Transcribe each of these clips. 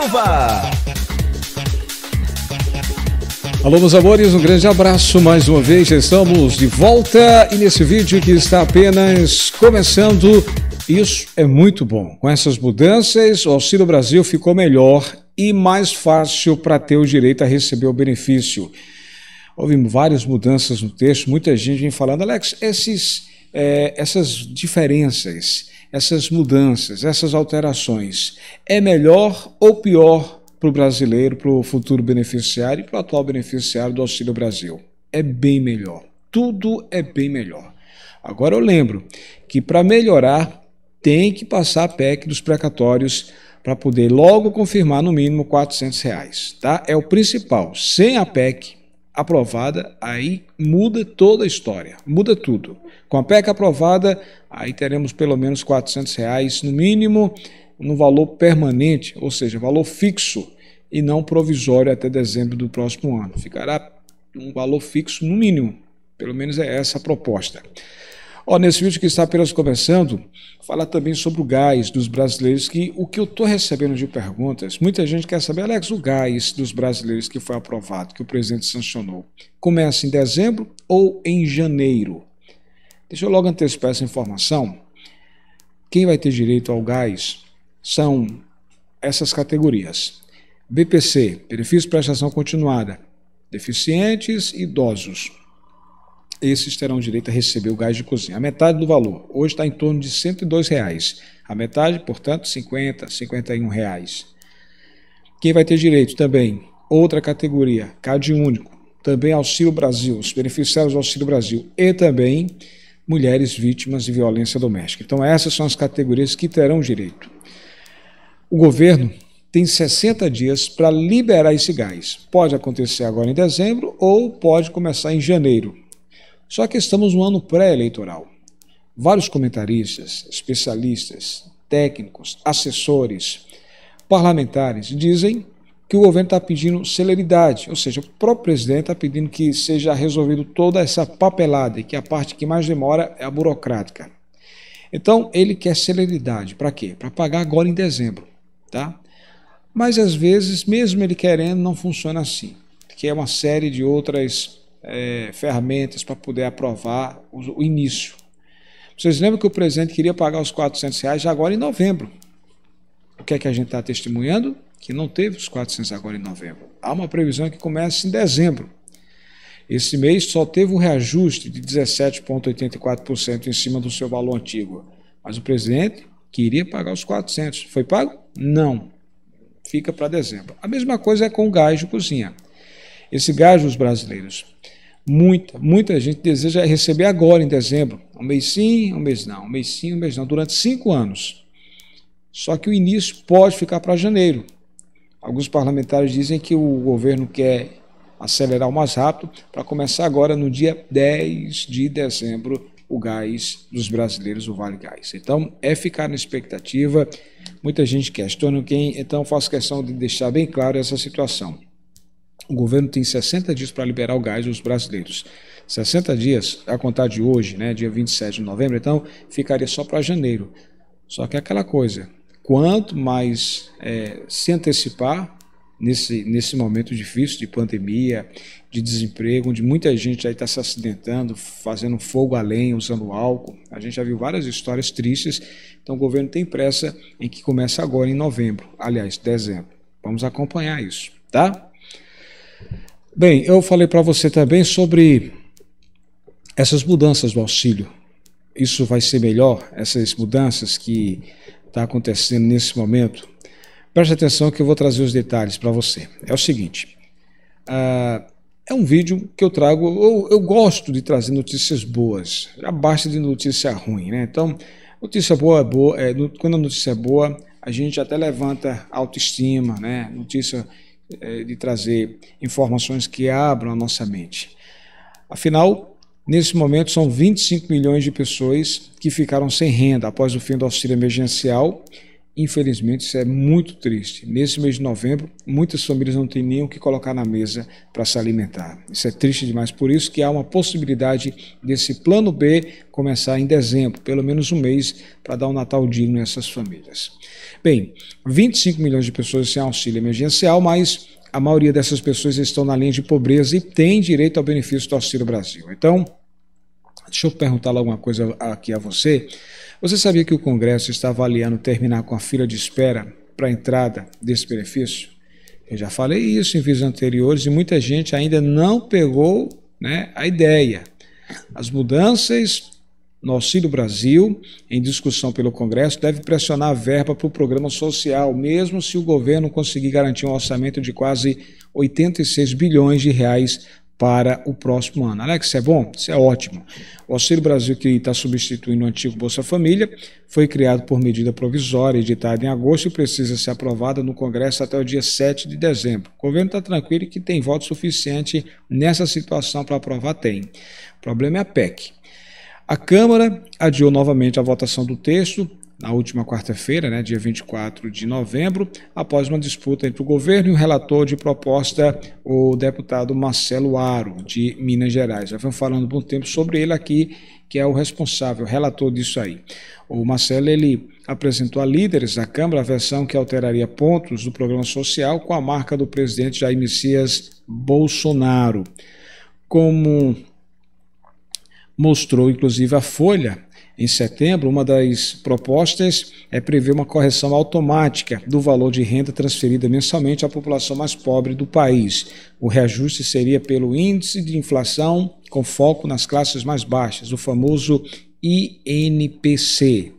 Silva. Alô, meus amores, um grande abraço mais uma vez. Já estamos de volta e nesse vídeo que está apenas começando, isso é muito bom. Com essas mudanças, o Auxílio Brasil ficou melhor e mais fácil para ter o direito a receber o benefício. Houve várias mudanças no texto, muita gente vem falando, Alex, esses, é, essas diferenças essas mudanças, essas alterações, é melhor ou pior para o brasileiro, para o futuro beneficiário e para o atual beneficiário do Auxílio Brasil? É bem melhor. Tudo é bem melhor. Agora eu lembro que para melhorar tem que passar a PEC dos precatórios para poder logo confirmar no mínimo 400 reais, tá? É o principal. Sem a PEC aprovada, aí muda toda a história, muda tudo. Com a PEC aprovada, aí teremos pelo menos R$ reais no mínimo, no valor permanente, ou seja, valor fixo e não provisório até dezembro do próximo ano. Ficará um valor fixo no mínimo. Pelo menos é essa a proposta nesse vídeo que está apenas começando, falar também sobre o gás dos brasileiros, que o que eu estou recebendo de perguntas, muita gente quer saber, Alex, o gás dos brasileiros que foi aprovado, que o presidente sancionou, começa em dezembro ou em janeiro? Deixa eu logo antecipar essa informação. Quem vai ter direito ao gás são essas categorias. BPC, benefício de prestação continuada, deficientes e idosos esses terão direito a receber o gás de cozinha. A metade do valor, hoje está em torno de R$ reais. A metade, portanto, R$ 50,00, R$ 51. Reais. Quem vai ter direito também? Outra categoria, Cade único, também Auxílio Brasil, os beneficiários do Auxílio Brasil e também mulheres vítimas de violência doméstica. Então, essas são as categorias que terão direito. O governo tem 60 dias para liberar esse gás. Pode acontecer agora em dezembro ou pode começar em janeiro. Só que estamos no ano pré-eleitoral. Vários comentaristas, especialistas, técnicos, assessores, parlamentares dizem que o governo está pedindo celeridade, ou seja, o próprio presidente está pedindo que seja resolvido toda essa papelada, e que a parte que mais demora é a burocrática. Então, ele quer celeridade. Para quê? Para pagar agora em dezembro. Tá? Mas às vezes, mesmo ele querendo, não funciona assim, que é uma série de outras é, ferramentas para poder aprovar o, o, início. Vocês lembram que o presidente queria pagar os 400 reais agora em novembro. O que é que a gente está testemunhando? Que não teve os 400 agora em novembro. Há uma previsão que começa em dezembro. Esse mês só teve um reajuste de 17,84% em cima do seu valor antigo. Mas o presidente queria pagar os 400. Foi pago? Não. Fica para dezembro. A mesma coisa é com o gás de cozinha esse gás dos brasileiros. Muita, muita gente deseja receber agora, em dezembro. Um mês sim, um mês não, um mês sim, um mês não, durante cinco anos. Só que o início pode ficar para janeiro. Alguns parlamentares dizem que o governo quer acelerar o mais rápido para começar agora, no dia 10 de dezembro, o gás dos brasileiros, o Vale Gás. Então, é ficar na expectativa. Muita gente questiona quem, então faço questão de deixar bem claro essa situação. O governo tem 60 dias para liberar o gás aos brasileiros. 60 dias, a contar de hoje, né, dia 27 de novembro, então ficaria só para janeiro. Só que é aquela coisa, quanto mais é, se antecipar nesse, nesse momento difícil de pandemia, de desemprego, onde muita gente está se acidentando, fazendo fogo além, usando álcool. A gente já viu várias histórias tristes, então o governo tem pressa em que começa agora em novembro, aliás, dezembro. Vamos acompanhar isso, tá? Bem, eu falei para você também sobre essas mudanças do auxílio. Isso vai ser melhor, essas mudanças que está acontecendo nesse momento. Preste atenção que eu vou trazer os detalhes para você. É o seguinte: uh, é um vídeo que eu trago. Eu, eu gosto de trazer notícias boas. Já basta de notícia ruim, né? Então, notícia boa é boa. É, quando a notícia é boa, a gente até levanta autoestima, né? Notícia é, de trazer informações que abram a nossa mente. Afinal, nesse momento são 25 milhões de pessoas que ficaram sem renda após o fim do auxílio emergencial Infelizmente, isso é muito triste. Nesse mês de novembro, muitas famílias não têm nem o que colocar na mesa para se alimentar. Isso é triste demais. Por isso que há uma possibilidade desse plano B começar em dezembro, pelo menos um mês, para dar um Natal digno a essas famílias. Bem, 25 milhões de pessoas sem auxílio emergencial, mas a maioria dessas pessoas estão na linha de pobreza e tem direito ao benefício do Auxílio Brasil. Então, deixa eu perguntar alguma coisa aqui a você. Você sabia que o Congresso está avaliando terminar com a fila de espera para a entrada desse benefício? Eu já falei isso em vídeos anteriores e muita gente ainda não pegou né, a ideia. As mudanças no Auxílio Brasil, em discussão pelo Congresso, devem pressionar a verba para o programa social, mesmo se o governo conseguir garantir um orçamento de quase 86 bilhões de reais para o próximo ano. Alex, isso é bom? Isso é ótimo. O Auxílio Brasil, que está substituindo o antigo Bolsa Família, foi criado por medida provisória, editada em agosto e precisa ser aprovada no Congresso até o dia 7 de dezembro. O governo está tranquilo que tem voto suficiente nessa situação para aprovar, tem. O problema é a PEC. A Câmara adiou novamente a votação do texto na última quarta-feira, né, dia 24 de novembro, após uma disputa entre o governo e o relator de proposta, o deputado Marcelo Aro, de Minas Gerais. Já vamos falando um tempo sobre ele aqui, que é o responsável, relator disso aí. O Marcelo, ele apresentou a líderes da Câmara a versão que alteraria pontos do programa social com a marca do presidente Jair Messias Bolsonaro. Como mostrou, inclusive, a Folha, em setembro, uma das propostas é prever uma correção automática do valor de renda transferida mensalmente à população mais pobre do país. O reajuste seria pelo índice de inflação, com foco nas classes mais baixas, o famoso INPC.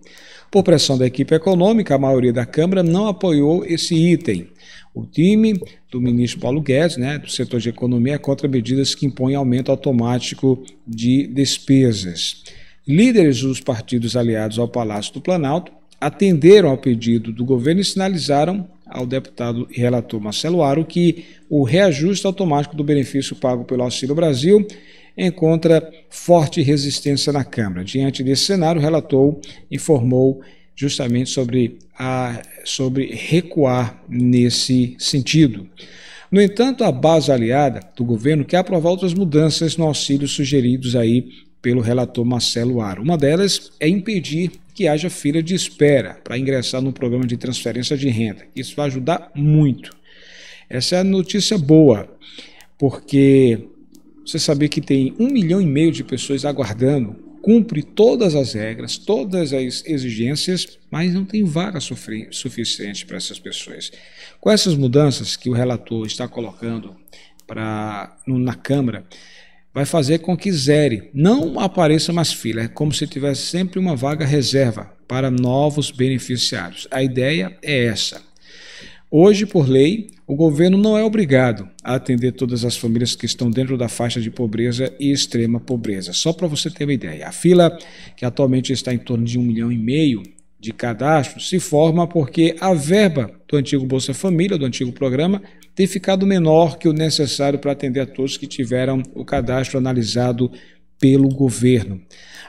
Por pressão da equipe econômica, a maioria da Câmara não apoiou esse item. O time do ministro Paulo Guedes, né, do setor de economia, é contra medidas que impõem aumento automático de despesas. Líderes dos partidos aliados ao Palácio do Planalto atenderam ao pedido do governo e sinalizaram ao deputado e relator Marcelo Aro que o reajuste automático do benefício pago pelo Auxílio Brasil encontra forte resistência na Câmara. Diante desse cenário, o relator informou justamente sobre, a, sobre recuar nesse sentido. No entanto, a base aliada do governo quer aprovar outras mudanças no auxílio sugeridos aí pelo relator Marcelo Aro. Uma delas é impedir que haja fila de espera para ingressar no programa de transferência de renda. Isso vai ajudar muito. Essa é a notícia boa, porque você saber que tem um milhão e meio de pessoas aguardando, cumpre todas as regras, todas as exigências, mas não tem vaga suficiente para essas pessoas. Com essas mudanças que o relator está colocando pra, na Câmara, vai fazer com que zere, não apareça mais fila, é como se tivesse sempre uma vaga reserva para novos beneficiários. A ideia é essa. Hoje, por lei, o governo não é obrigado a atender todas as famílias que estão dentro da faixa de pobreza e extrema pobreza. Só para você ter uma ideia, a fila, que atualmente está em torno de um milhão e meio de cadastro, se forma porque a verba do antigo Bolsa Família, do antigo programa, tem ficado menor que o necessário para atender a todos que tiveram o cadastro analisado pelo governo.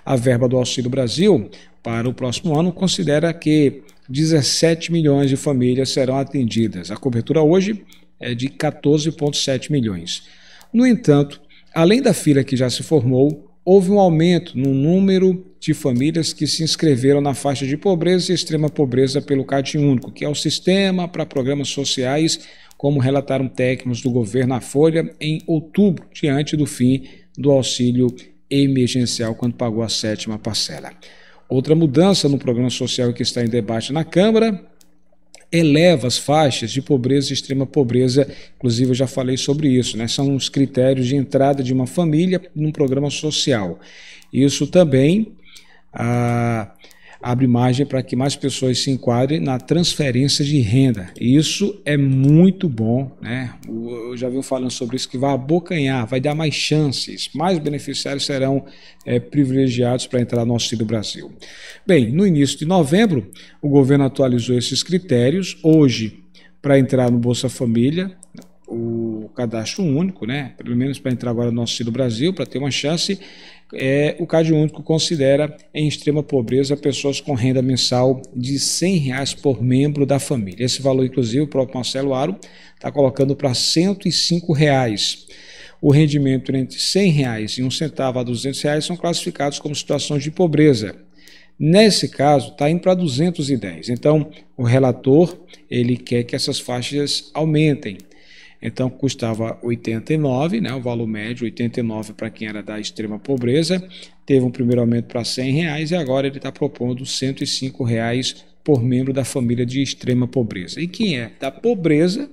A verba do Auxílio Brasil para o próximo ano considera que 17 milhões de famílias serão atendidas. A cobertura hoje é de 14,7 milhões. No entanto, além da fila que já se formou, houve um aumento no número de famílias que se inscreveram na faixa de pobreza e extrema pobreza pelo CAD único, que é o sistema para programas sociais como relataram técnicos do governo à Folha em outubro, diante do fim do auxílio emergencial, quando pagou a sétima parcela. Outra mudança no programa social que está em debate na Câmara eleva as faixas de pobreza e extrema pobreza. Inclusive, eu já falei sobre isso, né? São os critérios de entrada de uma família num programa social. Isso também. Ah, abre margem para que mais pessoas se enquadrem na transferência de renda. E isso é muito bom, né? Eu já venho falando sobre isso, que vai abocanhar, vai dar mais chances, mais beneficiários serão é, privilegiados para entrar no Auxílio Brasil. Bem, no início de novembro, o governo atualizou esses critérios. Hoje, para entrar no Bolsa Família, o cadastro único, né? Pelo menos para entrar agora no Auxílio Brasil, para ter uma chance, é, o Cade Único considera em extrema pobreza pessoas com renda mensal de R$ reais por membro da família. Esse valor, inclusive, o próprio Marcelo Aro está colocando para R$ 105,00. O rendimento entre R$ 100,00 e um centavo a R$ reais são classificados como situações de pobreza. Nesse caso, está indo para R$ 210. Então, o relator ele quer que essas faixas aumentem então custava 89, né, o valor médio 89 para quem era da extrema pobreza. Teve um primeiro aumento para 100 reais e agora ele está propondo 105 reais por membro da família de extrema pobreza. E quem é da pobreza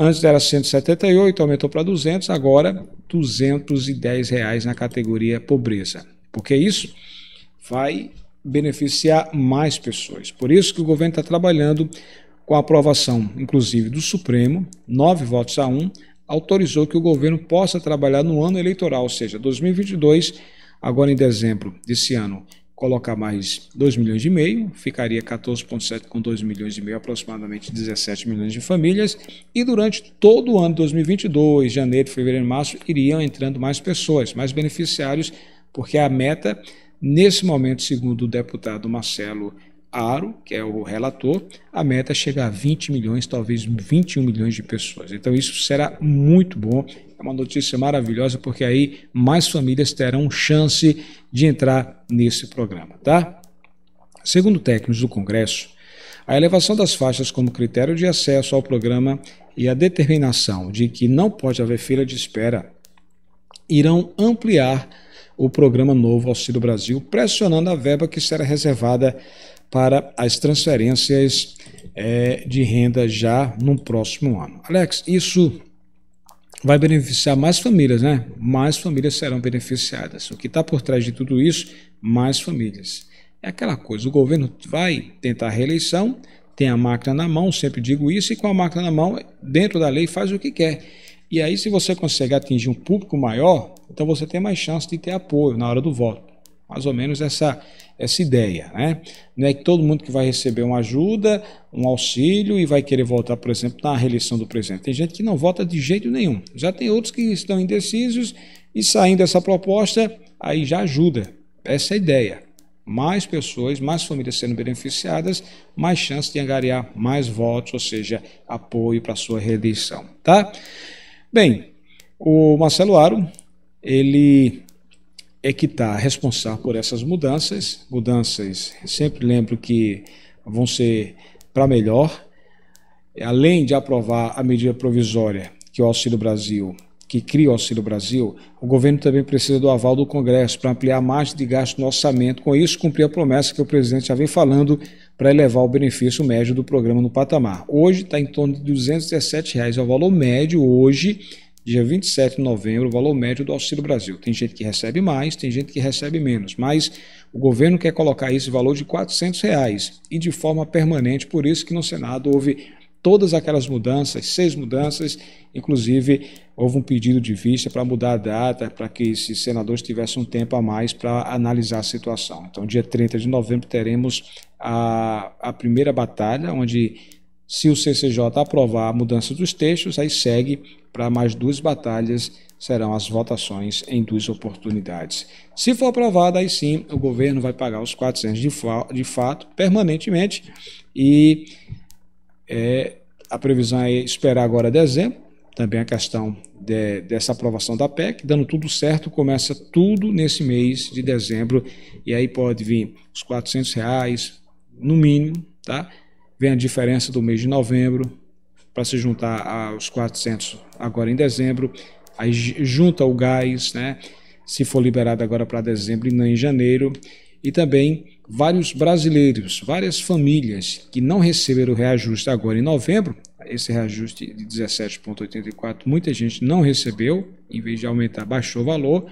Antes era 178, aumentou para 200, agora 210 reais na categoria pobreza. Porque isso vai beneficiar mais pessoas. Por isso que o governo está trabalhando com a aprovação, inclusive, do Supremo, nove votos a um, autorizou que o governo possa trabalhar no ano eleitoral, ou seja, 2022, agora em dezembro desse ano, colocar mais 2 milhões e meio, ficaria 14,7 com 2 milhões e meio, aproximadamente 17 milhões de famílias, e durante todo o ano 2022, janeiro, fevereiro, março, iriam entrando mais pessoas, mais beneficiários, porque a meta, nesse momento, segundo o deputado Marcelo Aro, que é o relator, a meta é chega a 20 milhões, talvez 21 milhões de pessoas. Então isso será muito bom, é uma notícia maravilhosa, porque aí mais famílias terão chance de entrar nesse programa, tá? Segundo técnicos do Congresso, a elevação das faixas como critério de acesso ao programa e a determinação de que não pode haver fila de espera irão ampliar o programa novo Auxílio Brasil, pressionando a verba que será reservada para as transferências é, de renda já no próximo ano. Alex, isso vai beneficiar mais famílias, né? Mais famílias serão beneficiadas. O que está por trás de tudo isso? Mais famílias. É aquela coisa, o governo vai tentar a reeleição, tem a máquina na mão, sempre digo isso, e com a máquina na mão, dentro da lei, faz o que quer. E aí, se você consegue atingir um público maior, então você tem mais chance de ter apoio na hora do voto mais ou menos essa, essa ideia. Né? Não é que todo mundo que vai receber uma ajuda, um auxílio e vai querer votar, por exemplo, na reeleição do presidente. Tem gente que não vota de jeito nenhum. Já tem outros que estão indecisos e saindo essa proposta, aí já ajuda. Essa é a ideia. Mais pessoas, mais famílias sendo beneficiadas, mais chance de angariar mais votos, ou seja, apoio para sua reeleição. Tá? Bem, o Marcelo Aro, ele é que está responsável por essas mudanças. Mudanças, sempre lembro que vão ser para melhor. Além de aprovar a medida provisória que o Auxílio Brasil, que cria o Auxílio Brasil, o governo também precisa do aval do Congresso para ampliar a margem de gasto no orçamento. Com isso, cumprir a promessa que o presidente já vem falando para elevar o benefício médio do programa no patamar. Hoje está em torno de R$ 217, reais, é o valor médio hoje dia 27 de novembro, o valor médio do Auxílio Brasil. Tem gente que recebe mais, tem gente que recebe menos, mas o governo quer colocar esse valor de R$ 400 reais, e de forma permanente, por isso que no Senado houve todas aquelas mudanças, seis mudanças, inclusive houve um pedido de vista para mudar a data, para que esses senadores tivessem um tempo a mais para analisar a situação. Então, dia 30 de novembro teremos a, a primeira batalha, onde se o CCJ aprovar a mudança dos textos, aí segue para mais duas batalhas, serão as votações em duas oportunidades. Se for aprovada, aí sim o governo vai pagar os 400 de, fa de fato permanentemente e é, a previsão é esperar agora dezembro, também a questão de, dessa aprovação da PEC, dando tudo certo, começa tudo nesse mês de dezembro e aí pode vir os 400 reais no mínimo, tá? vem a diferença do mês de novembro para se juntar aos 400 agora em dezembro, aí junta o gás, né? Se for liberado agora para dezembro e não em janeiro, e também vários brasileiros, várias famílias que não receberam o reajuste agora em novembro, esse reajuste de 17,84, muita gente não recebeu, em vez de aumentar, baixou o valor.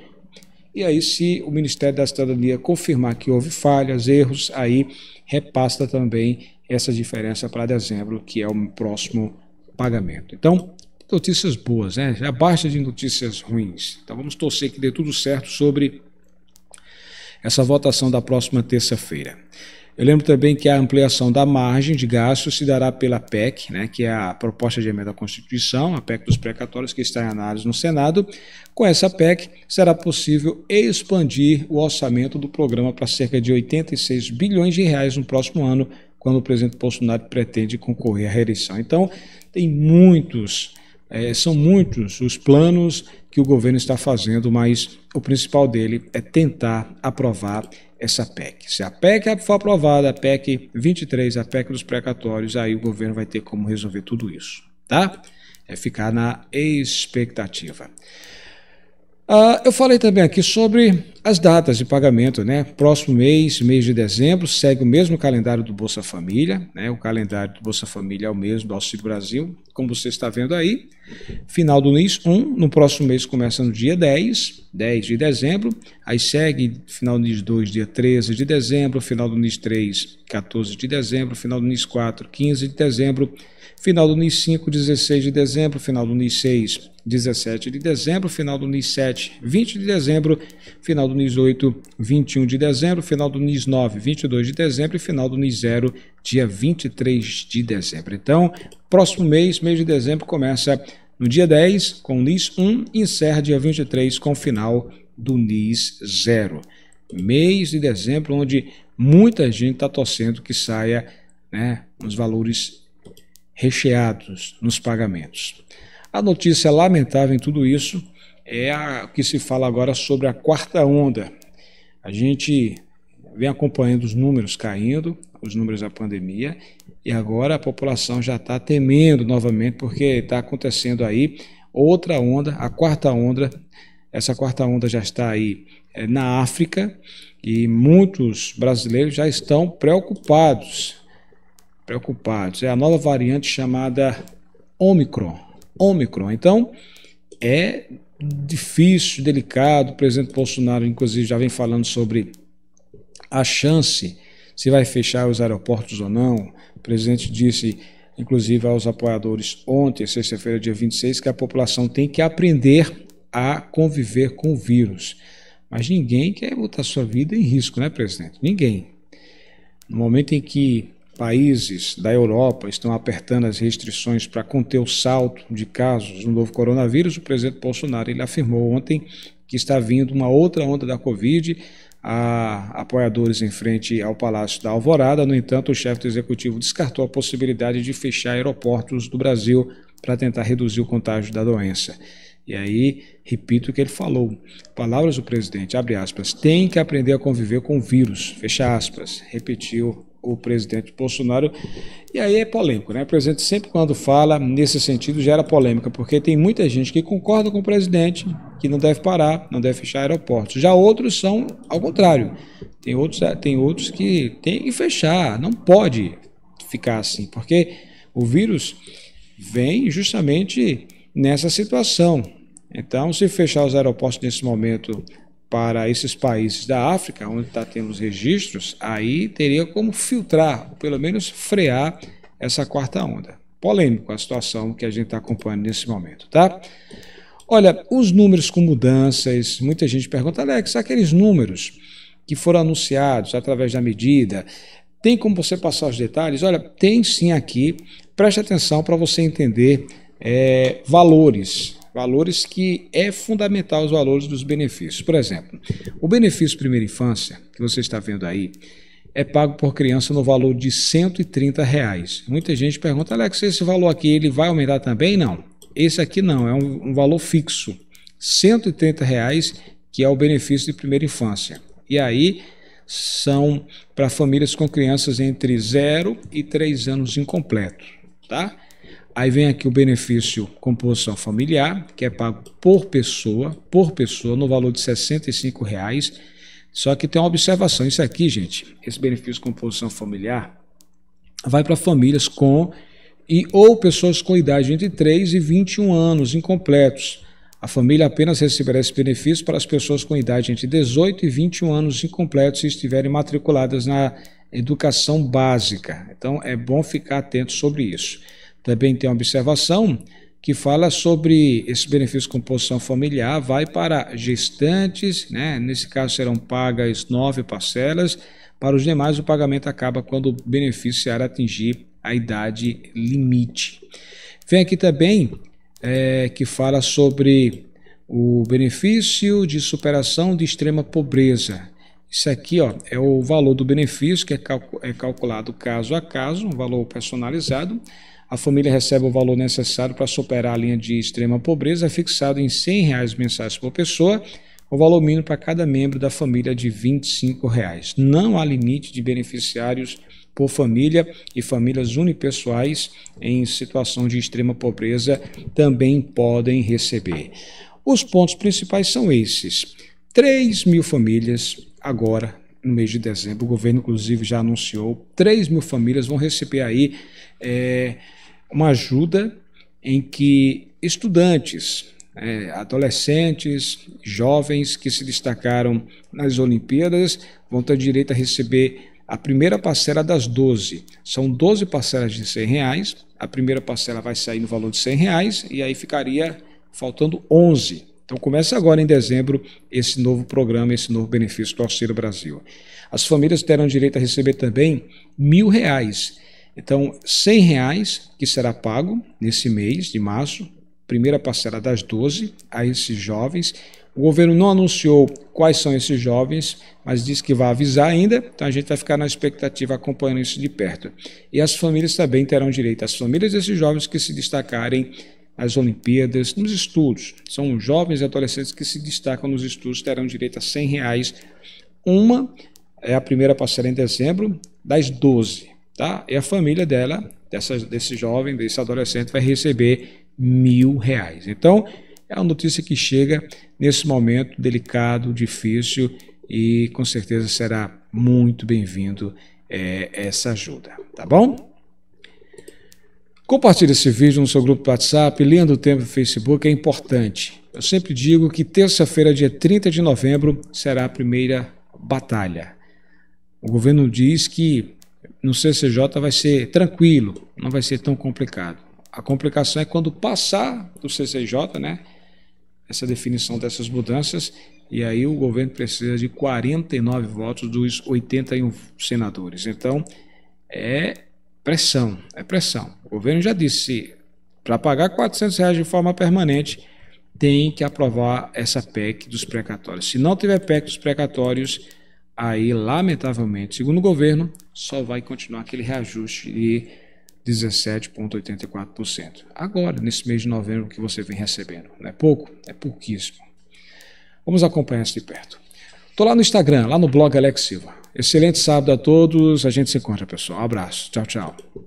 E aí, se o Ministério da Cidadania confirmar que houve falhas, erros, aí repassa também essa diferença para dezembro, que é o próximo pagamento. Então, notícias boas, né? Já basta de notícias ruins. Então vamos torcer que dê tudo certo sobre essa votação da próxima terça-feira. Eu lembro também que a ampliação da margem de gastos se dará pela PEC, né, que é a proposta de emenda à Constituição, a PEC dos precatórios que está em análise no Senado. Com essa PEC, será possível expandir o orçamento do programa para cerca de 86 bilhões de reais no próximo ano, quando o presidente Bolsonaro pretende concorrer à reeleição. Então, tem muitos, é, são muitos os planos que o governo está fazendo, mas o principal dele é tentar aprovar essa PEC. Se a PEC for aprovada, a PEC 23, a PEC dos precatórios, aí o governo vai ter como resolver tudo isso, tá? É ficar na expectativa. Ah, eu falei também aqui sobre as datas de pagamento, né? Próximo mês, mês de dezembro, segue o mesmo calendário do Bolsa Família, né? O calendário do Bolsa Família é o mesmo do Auxílio Brasil, como você está vendo aí. Final do mês 1, no próximo mês começa no dia 10, 10 de dezembro, aí segue final do mês 2, dia 13 de dezembro, final do mês 3, 14 de dezembro, final do mês 4, 15 de dezembro, final do mês 5, 16 de dezembro, final do mês 6, 17 de dezembro, final do NIS 7, 20 de dezembro, final do NIS 8, 21 de dezembro, final do NIS 9, 22 de dezembro e final do NIS 0, dia 23 de dezembro. Então, próximo mês, mês de dezembro, começa no dia 10 com o NIS 1 e encerra dia 23 com o final do NIS 0. Mês de dezembro, onde muita gente está torcendo que saia né, os valores recheados nos pagamentos. A notícia lamentável em tudo isso é a que se fala agora sobre a quarta onda. A gente vem acompanhando os números caindo, os números da pandemia, e agora a população já está temendo novamente, porque está acontecendo aí outra onda, a quarta onda. Essa quarta onda já está aí é, na África e muitos brasileiros já estão preocupados. Preocupados. É a nova variante chamada Omicron. Ômicron. Então, é difícil, delicado. O presidente Bolsonaro, inclusive, já vem falando sobre a chance se vai fechar os aeroportos ou não. O presidente disse, inclusive, aos apoiadores ontem, sexta-feira, dia 26, que a população tem que aprender a conviver com o vírus. Mas ninguém quer botar sua vida em risco, né, presidente? Ninguém. No momento em que países da Europa estão apertando as restrições para conter o salto de casos do novo coronavírus, o presidente Bolsonaro ele afirmou ontem que está vindo uma outra onda da Covid a apoiadores em frente ao Palácio da Alvorada. No entanto, o chefe do executivo descartou a possibilidade de fechar aeroportos do Brasil para tentar reduzir o contágio da doença. E aí, repito o que ele falou. Palavras do presidente, abre aspas, tem que aprender a conviver com o vírus, fecha aspas, repetiu o presidente Bolsonaro. E aí é polêmico, né? O presidente sempre quando fala nesse sentido gera polêmica, porque tem muita gente que concorda com o presidente, que não deve parar, não deve fechar aeroportos. Já outros são ao contrário. Tem outros, eh, tem outros que tem que fechar, não pode ficar assim, porque o vírus vem justamente nessa situação. Então, se fechar os aeroportos nesse momento para esses países da África, onde está tendo os registros, aí teria como filtrar, ou pelo menos frear essa quarta onda. Polêmico a situação que a gente está acompanhando nesse momento, tá? Olha, os números com mudanças, muita gente pergunta, Alex, aqueles números que foram anunciados através da medida, tem como você passar os detalhes? Olha, tem sim aqui, preste atenção para você entender é, valores Valores que é fundamental os valores dos benefícios. Por exemplo, o benefício primeira infância, que você está vendo aí, é pago por criança no valor de 130 reais. Muita gente pergunta, Alex, esse valor aqui ele vai aumentar também? Não. Esse aqui não, é um, um valor fixo. 130 reais, que é o benefício de primeira infância. E aí são para famílias com crianças entre 0 e 3 anos incompletos, tá? Aí vem aqui o benefício composição familiar, que é pago por pessoa, por pessoa, no valor de R$ 65,00. Só que tem uma observação, isso aqui, gente, esse benefício composição familiar vai para famílias com e ou pessoas com idade entre 3 e 21 anos incompletos. A família apenas receberá esse benefício para as pessoas com idade entre 18 e 21 anos incompletos se estiverem matriculadas na educação básica. Então é bom ficar atento sobre isso. Também tem uma observação que fala sobre esse benefício de composição familiar, vai para gestantes, né? nesse caso serão pagas nove parcelas, para os demais o pagamento acaba quando o beneficiário atingir a idade limite. Vem aqui também é, que fala sobre o benefício de superação de extrema pobreza. Isso aqui ó, é o valor do benefício que é, é calculado caso a caso, um valor personalizado a família recebe o valor necessário para superar a linha de extrema pobreza, é fixado em R$ 100 reais mensais por pessoa, o valor mínimo para cada membro da família é de R$ 25. Reais. Não há limite de beneficiários por família e famílias unipessoais em situação de extrema pobreza também podem receber. Os pontos principais são esses: 3 mil famílias agora no mês de dezembro. O governo, inclusive, já anunciou 3 mil famílias vão receber aí é, uma ajuda em que estudantes, é, adolescentes, jovens que se destacaram nas Olimpíadas vão ter direito a receber a primeira parcela das 12. São 12 parcelas de 100 reais. A primeira parcela vai sair no valor de 100 reais e aí ficaria faltando 11 então começa agora em dezembro esse novo programa, esse novo benefício do Auxílio Brasil. As famílias terão direito a receber também mil reais. Então, cem reais que será pago nesse mês de março, primeira parcela das 12 a esses jovens. O governo não anunciou quais são esses jovens, mas disse que vai avisar ainda, então a gente vai ficar na expectativa acompanhando isso de perto. E as famílias também terão direito, as famílias desses jovens que se destacarem as Olimpíadas, nos estudos. São jovens e adolescentes que se destacam nos estudos, terão direito a 100 reais. Uma é a primeira parcela em dezembro, das 12. Tá? E a família dela, dessa, desse jovem, desse adolescente, vai receber mil reais. Então, é uma notícia que chega nesse momento delicado, difícil e com certeza será muito bem-vindo é, essa ajuda, tá bom? Compartilhe esse vídeo no seu grupo do WhatsApp, Lendo o tempo do Facebook, é importante. Eu sempre digo que terça-feira, dia 30 de novembro, será a primeira batalha. O governo diz que no CCJ vai ser tranquilo, não vai ser tão complicado. A complicação é quando passar do CCJ, né? Essa definição dessas mudanças, e aí o governo precisa de 49 votos dos 81 senadores. Então, é pressão, é pressão. O governo já disse, para pagar 400 reais de forma permanente, tem que aprovar essa PEC dos precatórios. Se não tiver PEC dos precatórios, aí, lamentavelmente, segundo o governo, só vai continuar aquele reajuste de 17,84%. Agora, nesse mês de novembro que você vem recebendo. Não é pouco? É pouquíssimo. Vamos acompanhar isso de perto. Estou lá no Instagram, lá no blog Alex Silva. Excelente sábado a todos. A gente se encontra, pessoal. Um abraço. Tchau, tchau.